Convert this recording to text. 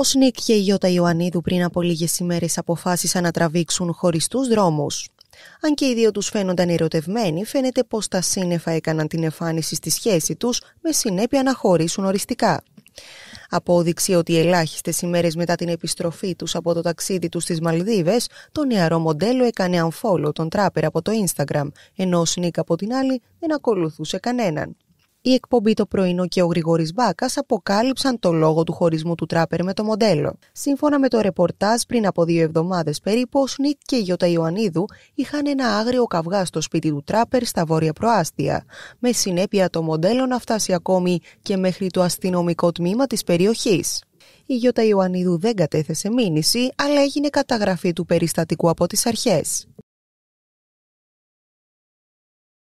ο Νίκ και η Γιώτα Ιωαννίδου πριν από λίγες ημέρες αποφάσισαν να τραβήξουν χωριστού δρόμους. Αν και οι δύο τους φαίνονταν ερωτευμένοι, φαίνεται πως τα σύννεφα έκαναν την εμφάνιση στη σχέση τους με συνέπεια να χωρίσουν οριστικά. Απόδειξη ότι ελάχιστες ημέρες μετά την επιστροφή τους από το ταξίδι τους στις Μαλδίβες, το νεαρό μοντέλο έκανε unfollow τον τράπερ από το Instagram, ενώ ο Σνίκ από την άλλη δεν ακολουθούσε κανέναν. Η εκπομπή το πρωινό και ο Γρηγόρης Μπάκας αποκάλυψαν το λόγο του χωρισμού του τράπερ με το μοντέλο. Σύμφωνα με το ρεπορτάζ, πριν από δύο εβδομάδες περίπου, ο Σνικ και η Γιώτα Ιωαννίδου είχαν ένα άγριο καυγά στο σπίτι του τράπερ στα βόρεια προάστια. Με συνέπεια το μοντέλο να φτάσει ακόμη και μέχρι το αστυνομικό τμήμα της περιοχής. Η Γιώτα Ιωαννίδου δεν κατέθεσε μήνυση, αλλά έγινε καταγραφή του περιστατικού από τις αρχές.